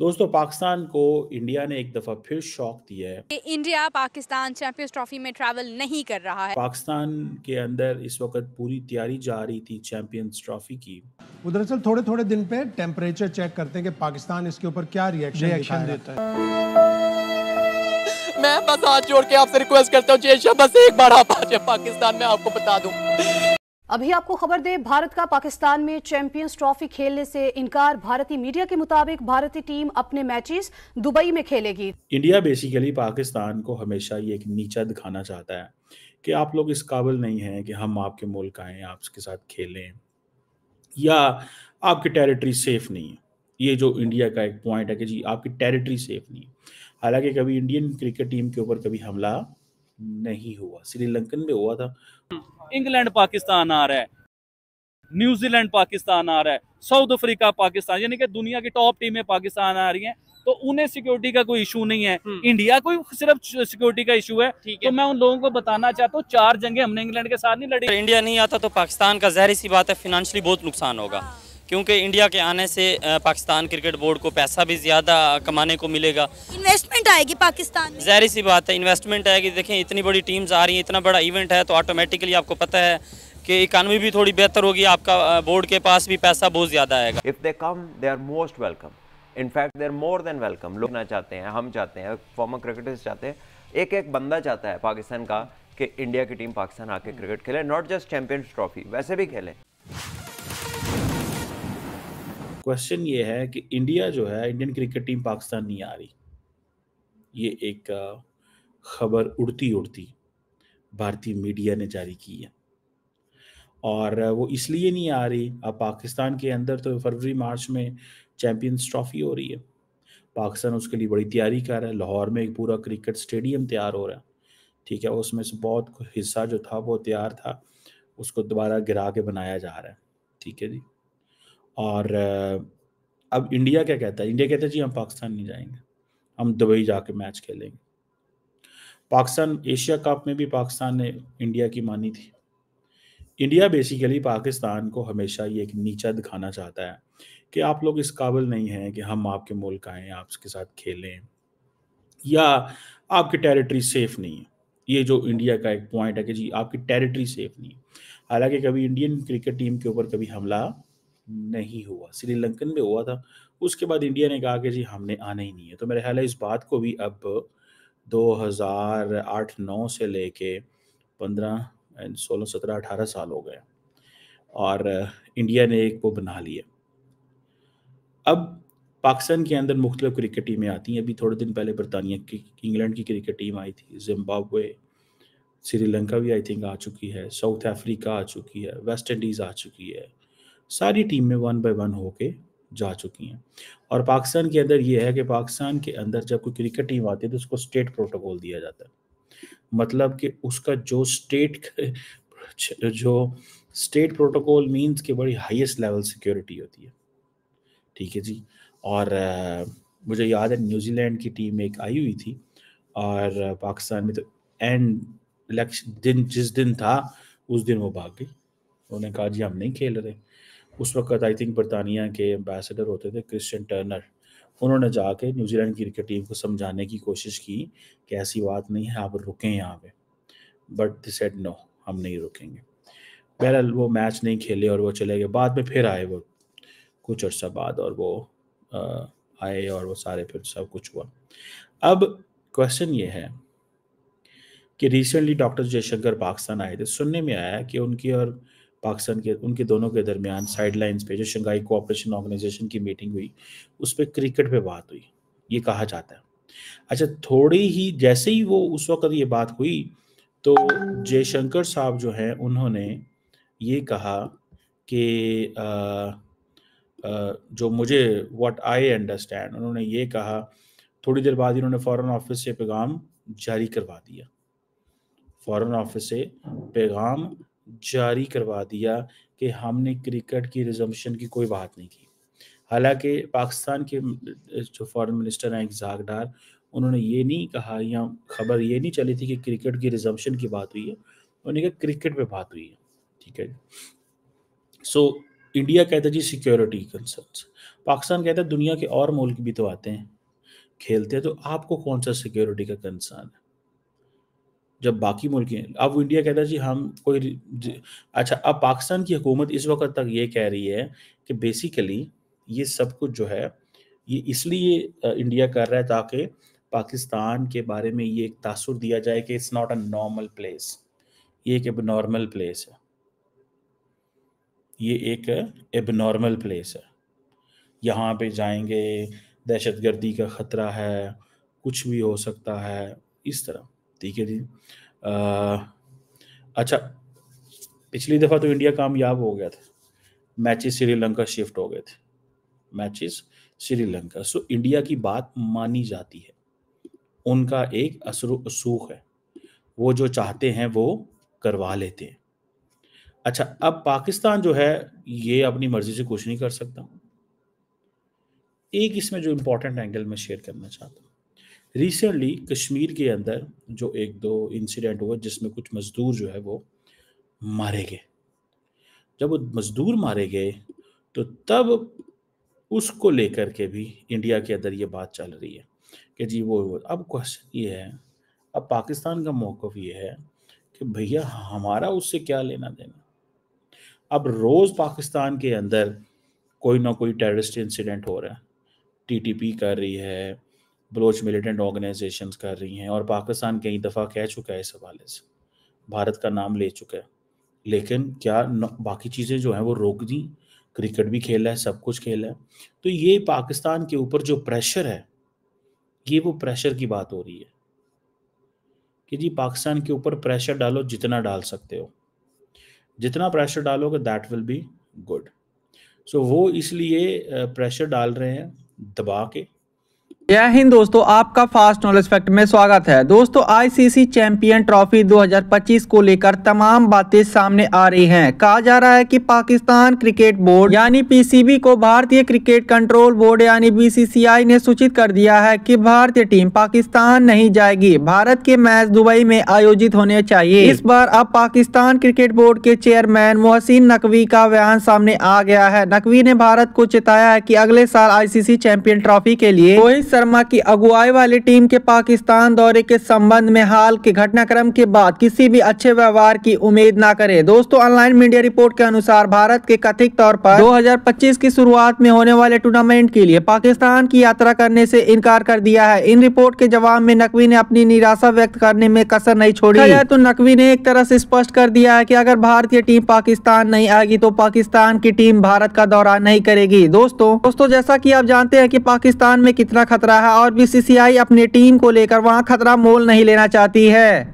दोस्तों पाकिस्तान को इंडिया ने एक दफा फिर शौक दिया है इंडिया पाकिस्तान चैंपियंस ट्रॉफी में ट्रैवल नहीं कर रहा है पाकिस्तान के अंदर इस वक्त पूरी तैयारी जा रही थी चैंपियंस ट्रॉफी की दरअसल थोड़े थोड़े दिन पे टेम्परेचर चेक करते हैं कि पाकिस्तान इसके ऊपर क्या रिएक्शन देता है मैं बस हाथ जोड़ के आपसे रिक्वेस्ट करता हूँ बस एक बार आप पाकिस्तान में आपको बता दूँ अभी आपको खबर दें भारत का पाकिस्तान में चैंपियंस ट्रॉफी खेलने से इनकार भारतीय मीडिया के मुताबिक भारतीय टीम अपने मैचेस दुबई में खेलेगी इंडिया बेसिकली पाकिस्तान को हमेशा ये एक नीचा दिखाना चाहता है कि आप लोग इस काबिल नहीं हैं कि हम आपके मुल्क आए आपके साथ खेलें या आपकी टेरिटरी सेफ नहीं है ये जो इंडिया का एक पॉइंट है कि जी आपकी टेरिटरी सेफ नहीं है हालांकि कभी इंडियन क्रिकेट टीम के ऊपर कभी हमला नहीं हुआ श्रीलंकन में हुआ था इंग्लैंड पाकिस्तान आ रहा है न्यूजीलैंड पाकिस्तान आ रहा है साउथ अफ्रीका पाकिस्तान यानी कि दुनिया की टॉप टीमें पाकिस्तान आ रही हैं तो उन्हें सिक्योरिटी का कोई इशू नहीं है इंडिया हम्म। को सिर्फ सिक्योरिटी का इशू है तो मैं उन लोगों को बताना चाहता हूँ चार जंगे हमने इंग्लैंड के साथ नहीं लड़ी इंडिया नहीं आता तो पाकिस्तान का जहरी सी बात है फिनेंशियली बहुत नुकसान होगा क्योंकि इंडिया के आने से पाकिस्तान क्रिकेट बोर्ड को पैसा भी ज़्यादा कमाने को मिलेगा इन्वेस्टमेंट आएगी पाकिस्तान जहरी सी बात है इन्वेस्टमेंट आएगी देखें इतनी बड़ी टीम्स आ रही हैं इतना बड़ा इवेंट है तो ऑटोमेटिकली आपको पता है कि इकानमी भी थोड़ी बेहतर होगी आपका बोर्ड के पास भी पैसा बहुत ज़्यादा आएगा if they come they are most welcome in fact they're more than welcome लोग ना चाहते हैं हम चाहते हैं फॉर्मर क्रिकेटर्स चाहते हैं एक एक बंदा चाहता है पाकिस्तान का कि इंडिया की टीम पाकिस्तान आके क्रिकेट खेले नॉट जस्ट चैंपियंस ट्रॉफी वैसे भी खेले क्वेश्चन ये है कि इंडिया जो है इंडियन क्रिकेट टीम पाकिस्तान नहीं आ रही ये एक खबर उड़ती उड़ती भारतीय मीडिया ने जारी की है और वो इसलिए नहीं आ रही अब पाकिस्तान के अंदर तो फरवरी मार्च में चैंपियंस ट्रॉफी हो रही है पाकिस्तान उसके लिए बड़ी तैयारी कर रहा है लाहौर में एक पूरा क्रिकेट स्टेडियम तैयार हो रहा है ठीक है उसमें से बहुत हिस्सा जो था वो तैयार था उसको दोबारा गिरा के बनाया जा रहा है ठीक है जी और अब इंडिया क्या कहता है इंडिया कहता है जी हम पाकिस्तान नहीं जाएंगे हम दुबई जाके मैच खेलेंगे पाकिस्तान एशिया कप में भी पाकिस्तान ने इंडिया की मानी थी इंडिया बेसिकली पाकिस्तान को हमेशा ये एक नीचा दिखाना चाहता है कि आप लोग इस काबिल नहीं हैं कि हम आपके मुल्क आएँ आपके साथ खेलें या आपकी टेरिटरी सेफ नहीं है ये जो इंडिया का एक पॉइंट है कि जी आपकी टेरिटरी सेफ नहीं है हालांकि कभी इंडियन क्रिकेट टीम के ऊपर कभी हमला नहीं हुआ श्रीलंकन में हुआ था उसके बाद इंडिया ने कहा कि जी हमने आना ही नहीं है तो मेरे ख्याल है इस बात को भी अब 2008-9 से लेके 15 एंड 16 17 18 साल हो गए और इंडिया ने एक वो बना लिया अब पाकिस्तान के अंदर मुख्तलिफ क्रिकेट टीमें आती हैं अभी थोड़े दिन पहले बरतानिया की इंग्लैंड की क्रिकेट टीम आई थी जिम्बाब्वे श्रीलंका भी आई थिंक आ चुकी है साउथ अफ्रीका आ चुकी है वेस्ट इंडीज़ आ चुकी है सारी टीमें वन बाय वन होके जा चुकी हैं और पाकिस्तान के अंदर ये है कि पाकिस्तान के अंदर जब कोई क्रिकेट टीम आती है तो उसको स्टेट प्रोटोकॉल दिया जाता है मतलब कि उसका जो स्टेट जो स्टेट प्रोटोकॉल मींस के बड़ी हाईएस्ट लेवल सिक्योरिटी होती है ठीक है जी और मुझे याद है न्यूजीलैंड की टीम एक आई हुई थी और पाकिस्तान में तो एंड इलेक्शन दिन जिस दिन था उस दिन वो भाग गई उन्होंने कहा जी हम नहीं खेल रहे उस वक्त आई थिंक बरतानिया के एम्बेसडर होते थे क्रिश्चियन टर्नर उन्होंने जाके न्यूजीलैंड की क्रिकेट टीम को समझाने की कोशिश की कि ऐसी बात नहीं है आप रुकें यहाँ पे बट दे सेड नो हम नहीं रुकेंगे बहरहाल वो मैच नहीं खेले और वो चले गए बाद में फिर आए वो कुछ अर्सा बाद और वो आए और वो सारे फिर सब कुछ हुआ अब क्वेश्चन ये है कि रिसेंटली डॉक्टर जयशंकर पाकिस्तान आए थे सुनने में आया कि उनकी और पाकिस्तान के उनके दोनों के दरमियान साइड लाइन्स पे जो शंघाई कोऑपरेशन ऑर्गेनाइजेशन की मीटिंग हुई उस पर क्रिकेट पे बात हुई ये कहा जाता है अच्छा थोड़ी ही जैसे ही वो उस वक्त ये बात हुई तो जयशंकर साहब जो हैं उन्होंने ये कहा कि जो मुझे व्हाट आई अंडरस्टैंड उन्होंने ये कहा थोड़ी देर बाद इन्होंने फॉरेन ऑफिस से पैगाम जारी करवा दिया फॉरेन ऑफिस से पैगाम जारी करवा दिया कि हमने क्रिकेट की रिजम्पशन की कोई बात नहीं की हालांकि पाकिस्तान के जो फॉरेन मिनिस्टर हैं जागडार उन्होंने ये नहीं कहा या खबर ये नहीं चली थी कि क्रिकेट की रिजम्पशन की बात हुई है उन्होंने कहा क्रिकेट पे बात हुई है ठीक है सो इंडिया कहता है जी सिक्योरिटी कंसर्न पाकिस्तान कहता है दुनिया के और मुल्क भी तो आते हैं खेलते हैं तो आपको कौन सा सिक्योरिटी का कंसर्न है जब बाकी मुल्क अब इंडिया कहता है जी हम कोई अच्छा अब पाकिस्तान की हुकूमत इस वक्त तक ये कह रही है कि बेसिकली ये सब कुछ जो है ये इसलिए इंडिया कर रहा है ताकि पाकिस्तान के बारे में ये एक तासुर दिया जाए कि it's not a normal place ये एक एबनॉर्मल नॉर्मल प्लेस है ये एक एबनॉर्मल नॉर्मल प्लेस है यहाँ पे जाएंगे दहशत गर्दी का ख़तरा है कुछ भी हो सकता है इस तरह ठीक है जी अच्छा पिछली दफ़ा तो इंडिया कामयाब हो गया था मैचेस श्रीलंका शिफ्ट हो गए थे मैचेस श्रीलंका सो इंडिया की बात मानी जाती है उनका एक असर असूख है वो जो चाहते हैं वो करवा लेते हैं अच्छा अब पाकिस्तान जो है ये अपनी मर्जी से कुछ नहीं कर सकता एक इसमें जो इम्पोर्टेंट एंगल मैं शेयर करना चाहता हूँ रिसेंटली कश्मीर के अंदर जो एक दो इंसिडेंट हुआ जिसमें कुछ मज़दूर जो है वो मारे गए जब वो मज़दूर मारे गए तो तब उसको लेकर के भी इंडिया के अंदर ये बात चल रही है कि जी वो अब क्वेश्चन ये है अब पाकिस्तान का मौक़ ये है कि भैया हमारा उससे क्या लेना देना अब रोज़ पाकिस्तान के अंदर कोई ना कोई टेररिस्ट इंसिडेंट हो रहा है टीटीपी कर रही है बलोच मिलिटेंट ऑर्गेनाइजेशंस कर रही हैं और पाकिस्तान कई दफ़ा कह चुका है इस हवाले से भारत का नाम ले चुका है लेकिन क्या न, बाकी चीज़ें जो हैं वो रोक दी क्रिकेट भी खेला है सब कुछ खेला है तो ये पाकिस्तान के ऊपर जो प्रेशर है ये वो प्रेशर की बात हो रही है कि जी पाकिस्तान के ऊपर प्रेशर डालो जितना डाल सकते हो जितना प्रेशर डालोगे that will be good so वो इसलिए प्रेशर डाल रहे हैं दबा के जय हिंद दोस्तों आपका फास्ट नॉलेज फैक्ट में स्वागत है दोस्तों आईसीसी चैंपियन ट्रॉफी 2025 को लेकर तमाम बातें सामने आ रही हैं कहा जा रहा है कि पाकिस्तान क्रिकेट बोर्ड यानी पीसीबी को भारतीय क्रिकेट कंट्रोल बोर्ड यानी बीसीसीआई ने सूचित कर दिया है कि भारतीय टीम पाकिस्तान नहीं जाएगी भारत के मैच दुबई में आयोजित होने चाहिए इस बार अब पाकिस्तान क्रिकेट बोर्ड के चेयरमैन मोहसिन नकवी का बयान सामने आ गया है नकवी ने भारत को चेताया है की अगले साल सी चैंपियन ट्रॉफी के लिए कोई शर्मा की अगुवाई वाली टीम के पाकिस्तान दौरे के संबंध में हाल के घटनाक्रम के बाद किसी भी अच्छे व्यवहार की उम्मीद ना करें दोस्तों ऑनलाइन मीडिया रिपोर्ट के अनुसार भारत के कथित तौर पर 2025 की शुरुआत में होने वाले टूर्नामेंट के लिए पाकिस्तान की यात्रा करने से इनकार कर दिया है इन रिपोर्ट के जवाब में नकवी ने अपनी निराशा व्यक्त करने में कसर नहीं छोड़ी है तो नकवी ने एक तरह से स्पष्ट कर दिया है की अगर भारतीय टीम पाकिस्तान नहीं आएगी तो पाकिस्तान की टीम भारत का दौरा नहीं करेगी दोस्तों दोस्तों जैसा की आप जानते हैं की पाकिस्तान में कितना खतरा खतरा है और बीसीसीआई अपनी टीम को लेकर वहां खतरा मोल नहीं लेना चाहती है